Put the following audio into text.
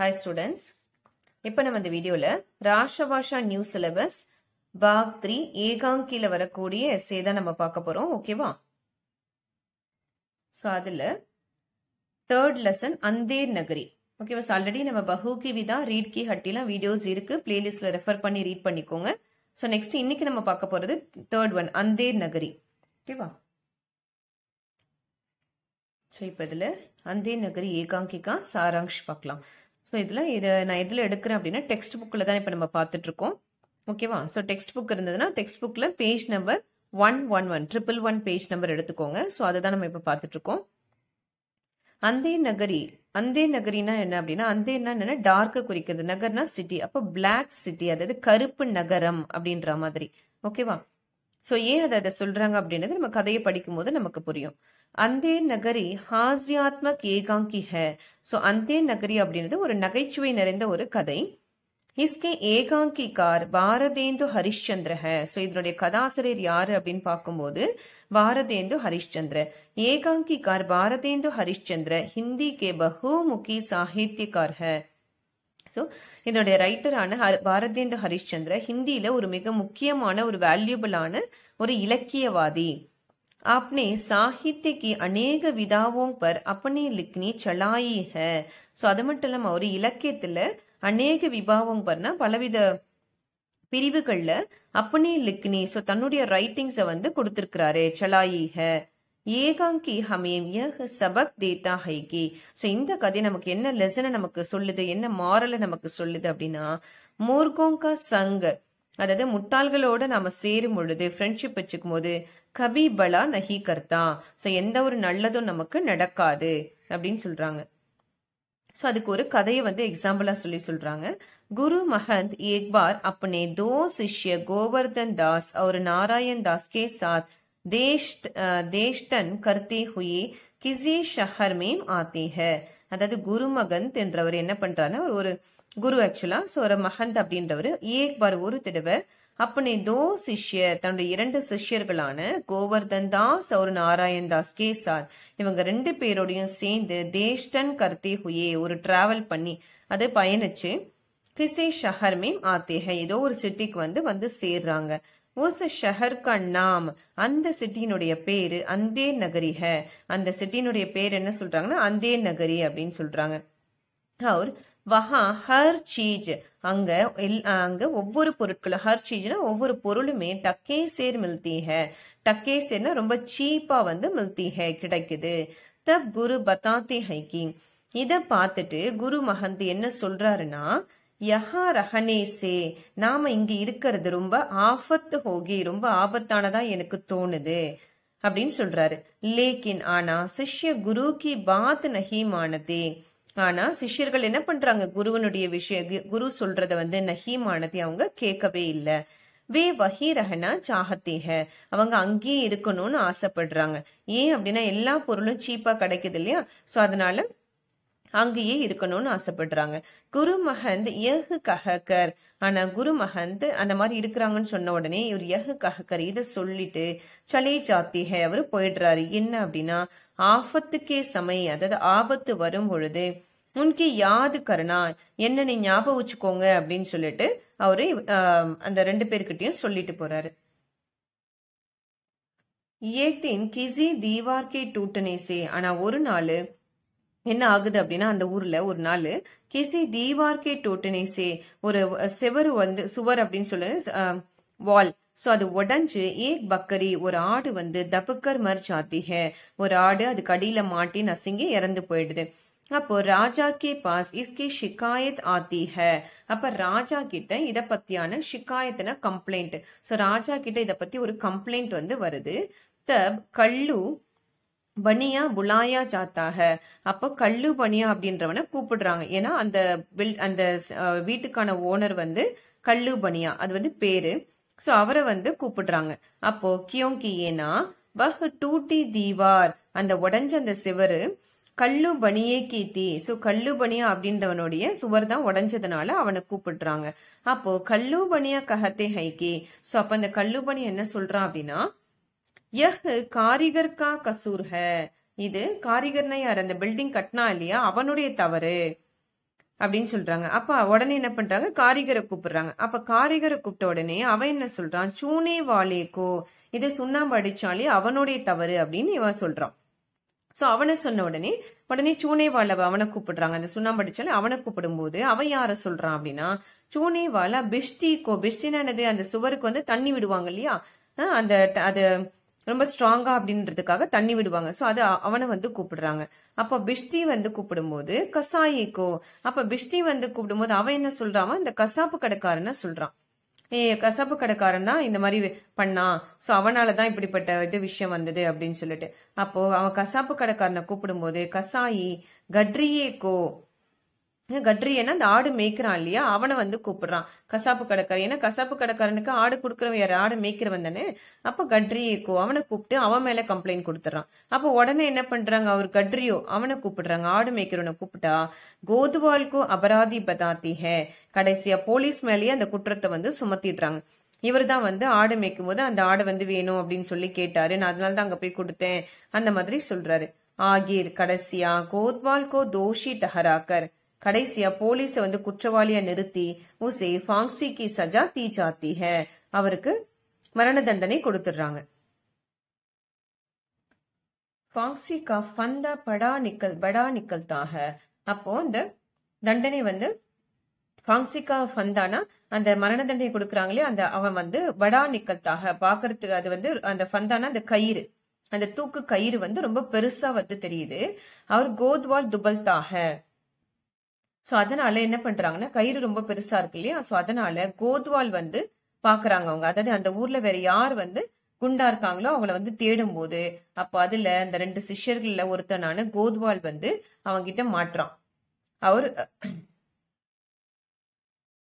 hi students இப்போ நம்ம இந்த வீடியோவில் ராஷபாஷா நியூ சிலபஸ் பாக் த்ரீ ஏகாங்கியில் வரக்கூடிய எஸ்ஸே தான் நம்ம பார்க்க போகிறோம் ஓகேவா ஸோ அதில் தேர்ட் லெசன் அந்தேர் நகரி ஓகேவா ஸோ ஆல்ரெடி நம்ம பஹூகி தான் ரீட் கி ஹட்டிலாம் வீடியோஸ் இருக்கு பிளேலிஸ்ட்ல ரெஃபர் பண்ணி ரீட் பண்ணிக்கோங்க ஸோ நெக்ஸ்ட் இன்னைக்கு நம்ம பார்க்க போகிறது தேர்ட் ஒன் அந்தேர் நகரி ஓகேவா ஸோ இப்போ இதில் அந்தே நகரி ஏகாங்கிக்கா சாராங்ஷ் பார்க்கலாம் ஸோ இதில் இதை நான் இதில் எடுக்கிறேன் அப்படின்னா டெக்ஸ்ட் புக்கில் தான் இப்போ நம்ம பார்த்துட்ருக்கோம் ஓகேவா ஸோ டெக்ஸ்ட் புக் இருந்ததுன்னா டெக்ஸ்ட் புக்கில் page number one one one triple one page number எடுத்துக்கோங்க ஸோ அதை தான் நம்ம இப்போ பார்த்துட்ருக்கோம் அந்தே நகரி அந்தே நகரினா என்ன அப்படின்னா அந்தே என்னன்னா டார்க்கை குறிக்கிறது நகர்னா சிட்டி அப்போ பிளாக் சிட்டி அதாவது கருப்பு நகரம் அப்படின்ற மாதிரி ஓகேவா ஸோ ஏன் அதை அதை சொல்றாங்க அப்படின்றது நம்ம கதையை படிக்கும் போது நமக்கு புரியும் அந்தே நகரி ஹாஸ்யாத்மக் ஏகாங்கி ஹ ஸோ அந்தே நகரி அப்படின்றது ஒரு நகைச்சுவை நிறைந்த ஒரு கதை இஸ்கே கார் பாரதேந்து ஹரிஷ்சந்திர ஹ ஸோ இதனுடைய கதாசிரியர் யாரு அப்படின்னு பார்க்கும்போது பாரதேந்து ஹரிஷ்சந்திர கார் பாரதேந்து ஹரிஷ்சந்திர ஹிந்தி கே பஹுமுகி சாகித்யகார் ஹ ஸோ இதனுடைய ரைட்டரான பாரதேந்து ஹரிஷ்சந்திர ஹிந்தியில ஒரு மிக முக்கியமான ஒரு வேல்யூபிளான ஒரு இலக்கியவாதி आपने साहित्य की अनेक विधाओं पर अपनी लिखनी चलाई है ஸோ அது மட்டும் இல்லாமல் ஒரு இலக்கியத்தில் அநேக விபாவம் பண்ண பலவித பிரிவுகள்ல அப்பனே லிக்னி ஸோ தன்னுடைய ரைட்டிங்ஸ வந்து கொடுத்திருக்கிறாரு சலாயி ஹ ஏகாங்கி ஹமேம் யஹ் சபக் தேதா ஹைகி ஸோ இந்த கதை நமக்கு என்ன லெசனை நமக்கு சொல்லுது என்ன மாரல நமக்கு சொல்லுது அப்படின்னா மூர்கோங்கா சங் அதாவது முட்டாள்களோட நாம சேரும் பொழுது ஃப்ரெண்ட்ஷிப் வச்சுக்கும் போது கபி பலா நஹி கர்த்தா ஸோ எந்த ஒரு நல்லதும் நமக்கு நடக்காது அப்படின்னு சொல்றாங்க ஸோ அதுக்கு ஒரு கதையை வந்து எக்ஸாம்பிளா சொல்லி சொல்றாங்க குரு மகந்த் एक बार தோ சிஷ்ய கோவர்தன் தாஸ் அவர் और தாஸ் கே சாத் தேஷ் தேஷ்டன் देशटन करते हुए கிசி ஷஹர் மேம் ஆத்தேஹ அதாவது குருமகந்த் என்றவர் என்ன பண்றாருன்னா ஒரு குரு ஆக்சுவலா சோ ஒரு மகந்த் அப்படின்றவர் ஏக் பார் ஒரு தடவை அப்பனே தோ சிஷ்யர் தன்னுடைய இரண்டு சிஷ்யர்களான கோவர்தன் தாஸ் அவர் நாராயண் தாஸ் கே சார் இவங்க ரெண்டு பேரோடையும் சேர்ந்து தேஷ்டன் கர்த்தே ஹுயே ஒரு டிராவல் பண்ணி அதை பயணிச்சு கிசே ஷஹர் மேம் ஆத்தேக ஏதோ ஒரு சிட்டிக்கு வந்து வந்து சேர்றாங்க ஓச ஷஹர் நாம் அந்த சிட்டியினுடைய பேரு அந்தே நகரிக அந்த சிட்டியினுடைய பேர் என்ன சொல்றாங்கன்னா அந்தே நகரி அப்படின்னு சொல்றாங்க அவர் வஹா ஹர் சீஜ் அங்க அங்க ஒவ்வொரு பொருட்களும் ஹர் சீஜ்னா ஒவ்வொரு பொருளுமே டக்கே சேர் மில்தி ஹே டக்கே சேர்னா ரொம்ப சீப்பா வந்து மில்தி ஹே கிடைக்குது தப் குரு பதாத்தி ஹைக்கி இத பார்த்துட்டு குரு மகந்த் என்ன சொல்றாருன்னா யஹா ரஹனேசே நாம இங்க இருக்கிறது ரொம்ப ஆபத்து ஹோகி ரொம்ப ஆபத்தானதா எனக்கு தோணுது அப்படின்னு சொல்றாரு லேக்கின் ஆனா சிஷ்ய குரு கி பாத் நஹி மானதே ஆனா சிஷ்யர்கள் என்ன பண்றாங்க குருவனுடைய விஷய குரு சொல்றத வந்து நஹீமானதை அவங்க கேட்கவே இல்லை வே வஹீரகனா சாகத்தேக அவங்க அங்கேயே இருக்கணும்னு ஆசைப்படுறாங்க ஏன் அப்படின்னா எல்லா பொருளும் சீப்பா கிடைக்குது இல்லையா சோ அதனால அங்கேயே இருக்கணும்னு ஆசைப்படுறாங்க குரு மகந்த் யஹ் கஹக்கர் ஆனா குரு மகந்த் அந்த மாதிரி இருக்கிறாங்கன்னு சொன்ன உடனே இவர் யஹ் கஹக்கர் இதை சொல்லிட்டு சலே சாத்திகை அவரு அவர் போயிடுறாரு என்ன அப்படின்னா ஆபத்துக்கே சமய அதாவது ஆபத்து வரும் பொழுது உன்கி யாது கருணா என்ன நீ ஞாபகம் வச்சுக்கோங்க அப்படின்னு சொல்லிட்டு அவரு அந்த ரெண்டு பேர்கிட்டயும் சொல்லிட்டு போறாரு ஏத்தின் கிசி தீவார்கே டூட்டனேசே ஆனா ஒரு நாள் என்ன ஆகுது அப்படின்னா அந்த ஊர்ல ஒரு நாள் கிசி தீவார்கே டோட்டனேசே ஒரு செவரு வந்து சுவர் அப்படின்னு சொல்லு வால் சோ அது உடஞ்சு ஏக் பக்கரி ஒரு ஆடு வந்து தபுக்கர் மர் சாத்திக ஒரு ஆடு அது கடியில மாட்டி நசுங்கி இறந்து போயிடுது அப்போ ராஜா கே பாஸ் இஸ்கி ஷிகாயத் ஆத்தி ஹ அப்ப ராஜா கிட்ட இத பத்தியான ஷிகாயத்னா கம்ப்ளைண்ட் சோ ராஜா கிட்ட இத பத்தி ஒரு கம்ப்ளைண்ட் வந்து வருது தப் கல்லு பனியா புலாயா ஜாத்தாக அப்போ கல்லு பனியா அப்படின்றவனை கூப்பிடுறாங்க ஏன்னா அந்த பில் அந்த வீட்டுக்கான ஓனர் வந்து கல்லு பனியா அது வந்து பேரு ஸோ அவரை வந்து கூப்பிடுறாங்க அப்போ கியோங்கி ஏனா வஹ் டூட்டி தீவார் அந்த உடஞ்ச அந்த சிவரு கல்லு பனியே கீத்தி ஸோ கல்லு பனியா அப்படின்றவனுடைய சுவர் தான் உடஞ்சதுனால அவனை கூப்பிடுறாங்க அப்போ கல்லு பனியா கஹத்தே ஹைகி ஸோ அப்போ அந்த கல்லு பனி என்ன சொல்றான் அப்படின்னா யஹ் காரிகர் கா கசூர் ஹ இது காரிகர்னா யார் அந்த பில்டிங் கட்டினா இல்லையா அவனுடைய தவறு அப்படின்னு சொல்றாங்க அப்ப உடனே என்ன பண்றாங்க காரிகரை கூப்பிடுறாங்க அப்ப காரிகரை கூப்பிட்ட உடனே அவன் என்ன சொல்றான் சூனே கோ இதை சுண்ணாம்பு அடிச்சாலே அவனுடைய தவறு அப்படின்னு இவன் சொல்றான் சோ அவனை சொன்ன உடனே உடனே சூனே வாழ அவனை கூப்பிடுறாங்க அந்த சுண்ணாம்பு அடிச்சாலே அவனை கூப்பிடும் போது அவன் யார சொல்றான் அப்படின்னா சூனே வாழ பிஷ்டி கோ பிஷ்டினா என்னது அந்த சுவருக்கு வந்து தண்ணி விடுவாங்க இல்லையா அந்த அது ரொம்ப ஸ்ட்ராங்கா அப்படின்றதுக்காக தண்ணி விடுவாங்க ஸோ அது அவனை வந்து கூப்பிடுறாங்க அப்ப பிஷ்தி வந்து கூப்பிடும்போது கசாயிக்கோ அப்ப பிஷ்தி வந்து கூப்பிடும்போது அவன் என்ன சொல்றான் இந்த கசாப்பு கடைக்காரன சொல்றான் ஏ கசாப்பு கடைக்காரன் தான் இந்த மாதிரி பண்ணான் ஸோ அவனாலதான் தான் இப்படிப்பட்ட இது விஷயம் வந்தது அப்படின்னு சொல்லிட்டு அப்போ அவன் கசாப்பு கடைக்காரனை கூப்பிடும்போது கசாயி கட்ரியேக்கோ கட்ரியன்னா அந்த ஆடு மேய்க்கிறான் இல்லையா அவனை வந்து கூப்பிடுறான் கசாப்பு கடைக்காரன் ஏன்னா கசாப்பு கடைக்காரனுக்கு ஆடு கொடுக்குறவன் யார் ஆடு மேய்க்கிறவன் தானே அப்ப கட்ரியோ அவனை கூப்பிட்டு அவன் மேல கம்ப்ளைண்ட் கொடுத்துறான் அப்ப உடனே என்ன பண்றாங்க அவர் கட்ரியோ அவனை கூப்பிடுறாங்க ஆடு மேய்க்கிறவனை கூப்பிட்டா கோதுவால்கோ அபராதி பதாத்திக கடைசியா போலீஸ் மேலேயே அந்த குற்றத்தை வந்து சுமத்திடுறாங்க இவர் தான் வந்து ஆடு மேய்க்கும் போது அந்த ஆடை வந்து வேணும் அப்படின்னு சொல்லி கேட்டாரு நான் அதனால தான் அங்க போய் கொடுத்தேன் அந்த மாதிரி சொல்றாரு ஆகிர் கடைசியா கோத்வால்கோ தோஷி டஹராக்கர் கடைசியா போலீஸ வந்து குற்றவாளியா நிறுத்தி உசே ஃபாங்சி கி சஜா தீ சாத்தி அவருக்கு மரண தண்டனை கொடுத்துடுறாங்க ஃபாங்சி கா ஃபந்தா படா நிக்கல் படா தாக அப்போ அந்த தண்டனை வந்து பாங்சிகா ஃபந்தானா அந்த மரண தண்டனை கொடுக்குறாங்களே அந்த அவன் வந்து வடா நிக்கத்தாக பாக்குறதுக்கு அது வந்து அந்த ஃபந்தானா அந்த கயிறு அந்த தூக்கு கயிறு வந்து ரொம்ப பெருசா வந்து தெரியுது அவர் கோத்வால் துபல்தாக ஸோ அதனால என்ன பண்றாங்கன்னா கயிறு ரொம்ப பெருசா இருக்கு இல்லையா ஸோ அதனால கோத்வால் வந்து பாக்குறாங்க அவங்க அதாவது அந்த ஊர்ல வேற யார் வந்து குண்டா இருக்காங்களோ அவங்கள வந்து தேடும் போது அப்ப அதுல அந்த ரெண்டு சிஷ்யர்கள்ல ஒருத்தனான கோத்வால் வந்து அவங்க கிட்ட மாட்டுறான் அவர்